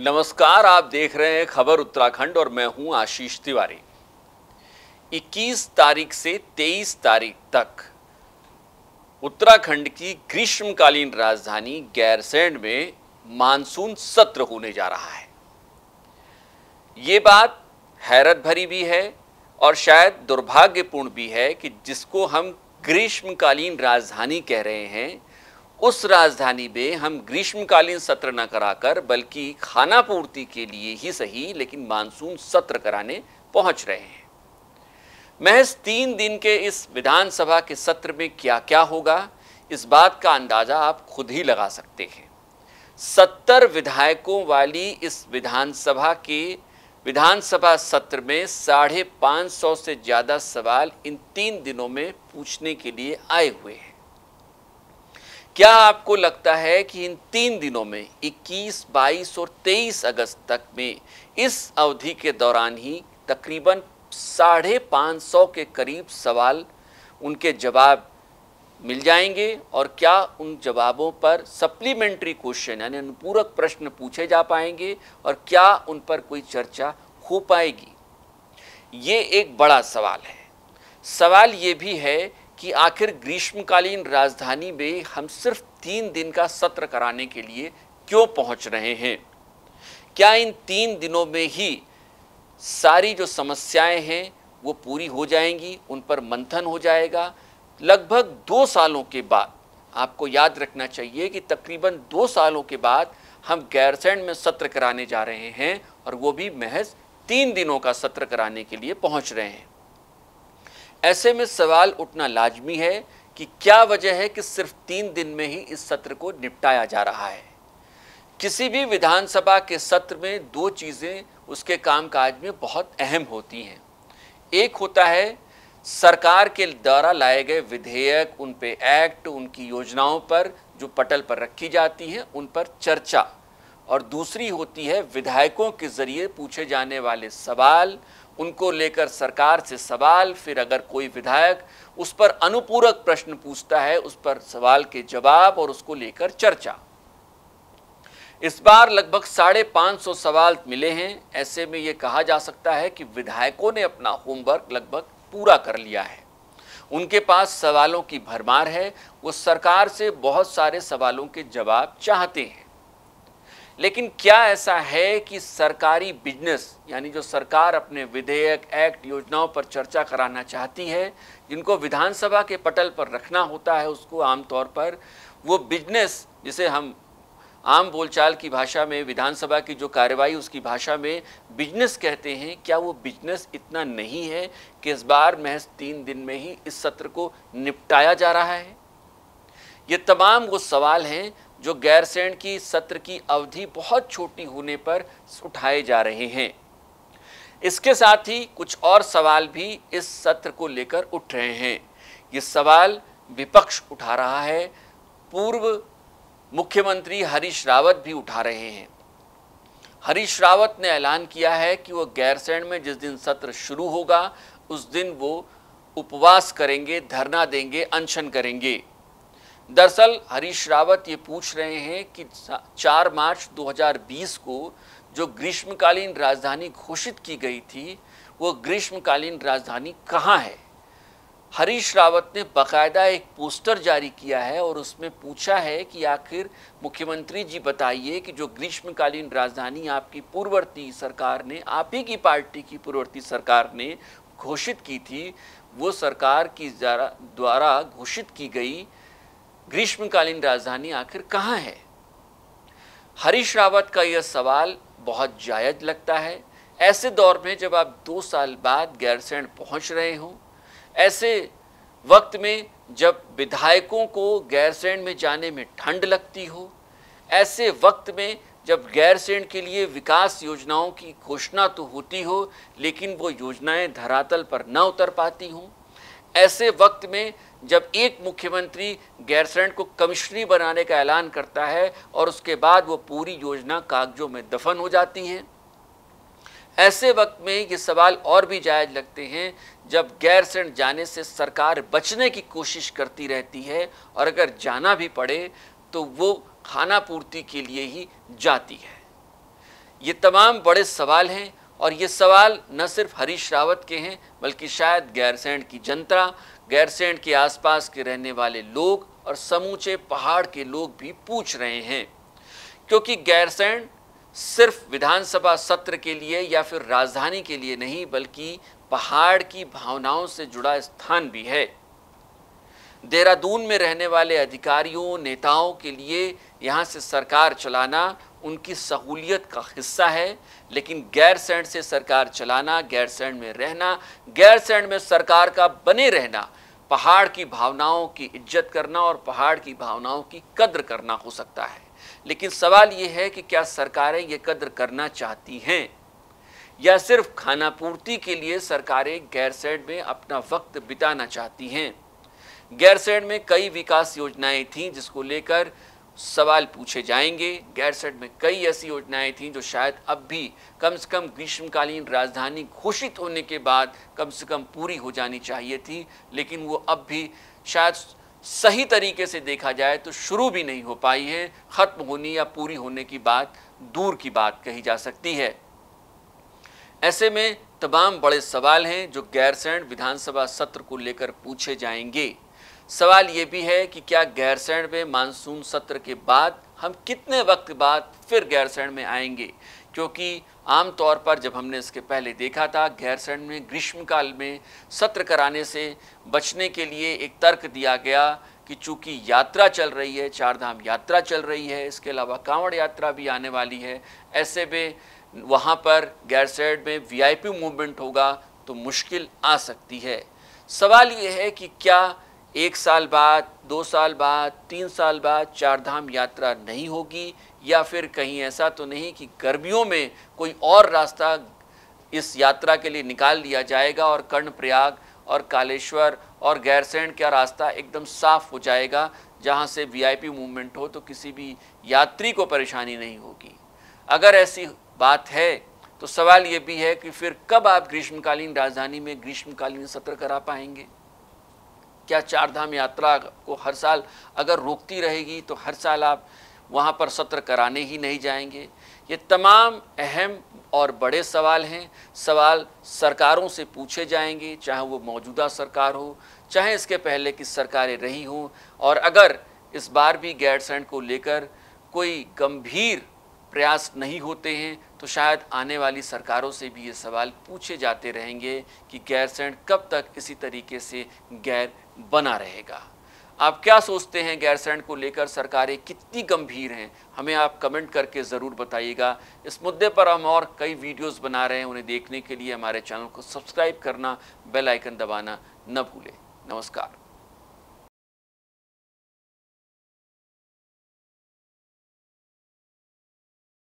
नमस्कार आप देख रहे हैं खबर उत्तराखंड और मैं हूं आशीष तिवारी 21 तारीख से 23 तारीख तक उत्तराखंड की ग्रीष्मकालीन राजधानी गैरसैंड में मानसून सत्र होने जा रहा है ये बात हैरत भरी भी है और शायद दुर्भाग्यपूर्ण भी है कि जिसको हम ग्रीष्मकालीन राजधानी कह रहे हैं उस राजधानी में हम ग्रीष्मकालीन सत्र न कराकर बल्कि खाना पूर्ति के लिए ही सही लेकिन मानसून सत्र कराने पहुंच रहे हैं महज तीन दिन के इस विधानसभा के सत्र में क्या क्या होगा इस बात का अंदाज़ा आप खुद ही लगा सकते हैं सत्तर विधायकों वाली इस विधानसभा के विधानसभा सत्र में साढ़े पाँच सौ से ज़्यादा सवाल इन तीन दिनों में पूछने के लिए आए हुए हैं क्या आपको लगता है कि इन तीन दिनों में 21, 22 और 23 अगस्त तक में इस अवधि के दौरान ही तकरीबन साढ़े पाँच सौ के करीब सवाल उनके जवाब मिल जाएंगे और क्या उन जवाबों पर सप्लीमेंट्री क्वेश्चन यानी अनुपूरक प्रश्न पूछे जा पाएंगे और क्या उन पर कोई चर्चा हो पाएगी ये एक बड़ा सवाल है सवाल ये भी है कि आखिर ग्रीष्मकालीन राजधानी में हम सिर्फ तीन दिन का सत्र कराने के लिए क्यों पहुंच रहे हैं क्या इन तीन दिनों में ही सारी जो समस्याएं हैं वो पूरी हो जाएंगी उन पर मंथन हो जाएगा लगभग दो सालों के बाद आपको याद रखना चाहिए कि तकरीबन दो सालों के बाद हम गैरसैंड में सत्र कराने जा रहे हैं और वो भी महज तीन दिनों का सत्र कराने के लिए पहुंच रहे हैं ऐसे में सवाल उठना लाजमी है कि क्या वजह है कि सिर्फ तीन दिन में ही इस सत्र को निपटाया जा रहा है किसी भी विधानसभा के सत्र में दो चीज़ें उसके कामकाज में बहुत अहम होती हैं एक होता है सरकार के द्वारा लाए गए विधेयक उन पे एक्ट उनकी योजनाओं पर जो पटल पर रखी जाती हैं उन पर चर्चा और दूसरी होती है विधायकों के ज़रिए पूछे जाने वाले सवाल उनको लेकर सरकार से सवाल फिर अगर कोई विधायक उस पर अनुपूरक प्रश्न पूछता है उस पर सवाल के जवाब और उसको लेकर चर्चा इस बार लगभग साढ़े पाँच सौ सवाल मिले हैं ऐसे में ये कहा जा सकता है कि विधायकों ने अपना होमवर्क लगभग पूरा कर लिया है उनके पास सवालों की भरमार है वो सरकार से बहुत सारे सवालों के जवाब चाहते हैं लेकिन क्या ऐसा है कि सरकारी बिजनेस यानी जो सरकार अपने विधेयक एक्ट योजनाओं पर चर्चा कराना चाहती है जिनको विधानसभा के पटल पर रखना होता है उसको आमतौर पर वो बिजनेस जिसे हम आम बोलचाल की भाषा में विधानसभा की जो कार्रवाई उसकी भाषा में बिजनेस कहते हैं क्या वो बिजनेस इतना नहीं है कि इस बार महज तीन दिन में ही इस सत्र को निपटाया जा रहा है ये तमाम वो सवाल हैं जो गैरसैण की सत्र की अवधि बहुत छोटी होने पर उठाए जा रहे हैं इसके साथ ही कुछ और सवाल भी इस सत्र को लेकर उठ रहे हैं ये सवाल विपक्ष उठा रहा है पूर्व मुख्यमंत्री हरीश रावत भी उठा रहे हैं हरीश रावत ने ऐलान किया है कि वह गैरसैण में जिस दिन सत्र शुरू होगा उस दिन वो उपवास करेंगे धरना देंगे अनशन करेंगे दरअसल हरीश रावत ये पूछ रहे हैं कि 4 मार्च 2020 को जो ग्रीष्मकालीन राजधानी घोषित की गई थी वो ग्रीष्मकालीन राजधानी कहाँ है हरीश रावत ने बकायदा एक पोस्टर जारी किया है और उसमें पूछा है कि आखिर मुख्यमंत्री जी बताइए कि जो ग्रीष्मकालीन राजधानी आपकी पूर्ववर्ती सरकार ने आप ही की पार्टी की पूर्ववर्ती सरकार ने घोषित की थी वो सरकार की द्वारा घोषित की गई ग्रीष्मकालीन राजधानी आखिर कहाँ है हरीश रावत का यह सवाल बहुत जायज लगता है ऐसे दौर में जब आप दो साल बाद गैरसैंण पहुंच रहे हों ऐसे वक्त में जब विधायकों को गैरसैंण में जाने में ठंड लगती हो ऐसे वक्त में जब गैरसैंण के लिए विकास योजनाओं की घोषणा तो होती हो लेकिन वो योजनाएं धरातल पर न उतर पाती हों ऐसे वक्त में जब एक मुख्यमंत्री गैरसैंड को कमिश्नरी बनाने का ऐलान करता है और उसके बाद वो पूरी योजना कागजों में दफन हो जाती हैं ऐसे वक्त में ये सवाल और भी जायज लगते हैं जब गैरसैंड जाने से सरकार बचने की कोशिश करती रहती है और अगर जाना भी पड़े तो वो खाना पूर्ति के लिए ही जाती है ये तमाम बड़े सवाल हैं और ये सवाल न सिर्फ हरीश रावत के हैं बल्कि शायद गैरसैंड की जनता गैरसैंड के आसपास के रहने वाले लोग और समूचे पहाड़ के लोग भी पूछ रहे हैं क्योंकि गैरसैंड सिर्फ विधानसभा सत्र के लिए या फिर राजधानी के लिए नहीं बल्कि पहाड़ की भावनाओं से जुड़ा स्थान भी है देहरादून में रहने वाले अधिकारियों नेताओं के लिए यहाँ से सरकार चलाना उनकी सहूलियत का हिस्सा है लेकिन गैर सैंड से सरकार चलाना गैर सैंड में रहना गैर सैंड में सरकार का बने रहना पहाड़ की भावनाओं की इज्जत करना और पहाड़ की भावनाओं की कद्र करना हो सकता है लेकिन सवाल ये है कि क्या सरकारें ये कद्र करना चाहती हैं या सिर्फ खानापूर्ति के लिए सरकारें गैरसैंड में अपना वक्त बिताना चाहती हैं गैरसैंड में कई विकास योजनाएं थीं जिसको लेकर सवाल पूछे जाएंगे गैरसेट में कई ऐसी योजनाएं थीं जो शायद अब भी कम से कम ग्रीष्मकालीन राजधानी घोषित होने के बाद कम से कम पूरी हो जानी चाहिए थी लेकिन वो अब भी शायद सही तरीके से देखा जाए तो शुरू भी नहीं हो पाई है ख़त्म होनी या पूरी होने की बात दूर की बात कही जा सकती है ऐसे में तमाम बड़े सवाल हैं जो गैरसैंण विधानसभा सत्र को लेकर पूछे जाएंगे सवाल ये भी है कि क्या गैरसैण में मानसून सत्र के बाद हम कितने वक्त बाद फिर गैरसैण में आएंगे क्योंकि आम तौर पर जब हमने इसके पहले देखा था गैरसैण में ग्रीष्मकाल में सत्र कराने से बचने के लिए एक तर्क दिया गया कि चूंकि यात्रा चल रही है चारधाम यात्रा चल रही है इसके अलावा कांवड़ यात्रा भी आने वाली है ऐसे में वहाँ पर गैरसैण में वीआईपी मूवमेंट होगा तो मुश्किल आ सकती है सवाल ये है कि क्या एक साल बाद दो साल बाद तीन साल बाद चार धाम यात्रा नहीं होगी या फिर कहीं ऐसा तो नहीं कि गर्मियों में कोई और रास्ता इस यात्रा के लिए निकाल लिया जाएगा और कर्णप्रयाग और कालेश्वर और गैरसैंड का रास्ता एकदम साफ हो जाएगा जहां से वीआईपी मूवमेंट हो तो किसी भी यात्री को परेशानी नहीं होगी अगर ऐसी बात है तो सवाल ये भी है कि फिर कब आप ग्रीष्मकालीन राजधानी में ग्रीष्मकालीन सत्र करा पाएंगे क्या चार धाम यात्रा को हर साल अगर रोकती रहेगी तो हर साल आप वहाँ पर सत्र कराने ही नहीं जाएंगे ये तमाम अहम और बड़े सवाल हैं सवाल सरकारों से पूछे जाएंगे चाहे वो मौजूदा सरकार हो चाहे इसके पहले की सरकारें रही हों और अगर इस बार भी गैरसैंड को लेकर कोई गंभीर प्रयास नहीं होते हैं तो शायद आने वाली सरकारों से भी ये सवाल पूछे जाते रहेंगे कि गैरसैंड कब तक इसी तरीके से गैर बना रहेगा आप क्या सोचते हैं गैरसैंड को लेकर सरकारें कितनी गंभीर हैं हमें आप कमेंट करके ज़रूर बताइएगा इस मुद्दे पर हम और कई वीडियोस बना रहे हैं उन्हें देखने के लिए हमारे चैनल को सब्सक्राइब करना बेल आइकन दबाना न भूलें नमस्कार